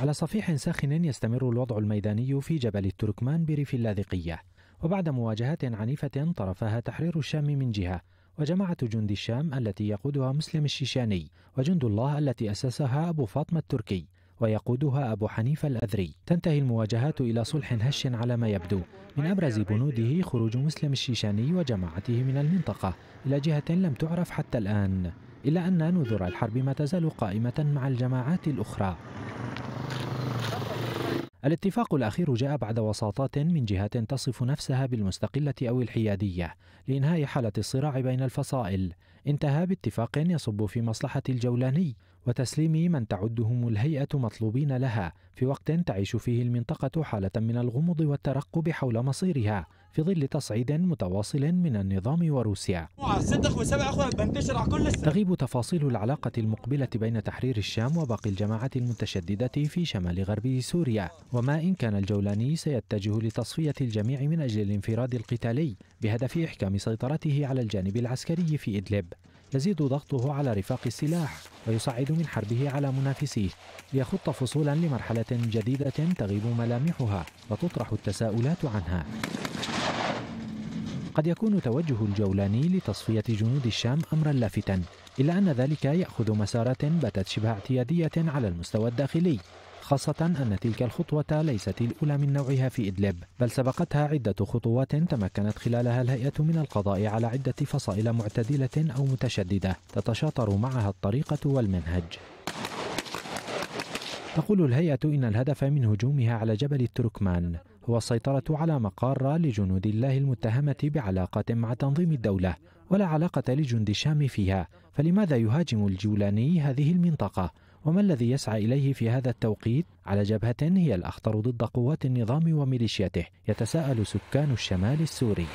على صفيح ساخن يستمر الوضع الميداني في جبل التركمان بريف اللاذقية وبعد مواجهات عنيفة طرفها تحرير الشام من جهة وجماعة جند الشام التي يقودها مسلم الشيشاني وجند الله التي أسسها أبو فاطمة التركي ويقودها أبو حنيفة الأذري تنتهي المواجهات إلى صلح هش على ما يبدو من أبرز بنوده خروج مسلم الشيشاني وجماعته من المنطقة إلى جهة لم تعرف حتى الآن إلا أن نذر الحرب ما تزال قائمة مع الجماعات الأخرى الاتفاق الأخير جاء بعد وساطات من جهات تصف نفسها بالمستقلة أو الحيادية لإنهاء حالة الصراع بين الفصائل انتهى باتفاق يصب في مصلحة الجولاني وتسليم من تعدهم الهيئة مطلوبين لها في وقت تعيش فيه المنطقة حالة من الغموض والترقب حول مصيرها في ظل تصعيد متواصل من النظام وروسيا تغيب تفاصيل العلاقة المقبلة بين تحرير الشام وباقي الجماعات المتشددة في شمال غربي سوريا وما إن كان الجولاني سيتجه لتصفية الجميع من أجل الانفراد القتالي بهدف إحكام سيطرته على الجانب العسكري في إدلب يزيد ضغطه على رفاق السلاح ويصعد من حربه على منافسيه ليخط فصولا لمرحلة جديدة تغيب ملامحها وتطرح التساؤلات عنها قد يكون توجه الجولاني لتصفية جنود الشام أمرا لافتا إلا أن ذلك يأخذ مسارات باتت شبه اعتيادية على المستوى الداخلي خاصة أن تلك الخطوة ليست الأولى من نوعها في إدلب بل سبقتها عدة خطوات تمكنت خلالها الهيئة من القضاء على عدة فصائل معتدلة أو متشددة تتشاطر معها الطريقة والمنهج تقول الهيئة إن الهدف من هجومها على جبل التركمان هو السيطرة على مقار لجنود الله المتهمة بعلاقة مع تنظيم الدولة ولا علاقة لجند الشام فيها فلماذا يهاجم الجولاني هذه المنطقة؟ وما الذي يسعى إليه في هذا التوقيت على جبهة هي الأخطر ضد قوات النظام وميليشياته يتساءل سكان الشمال السوري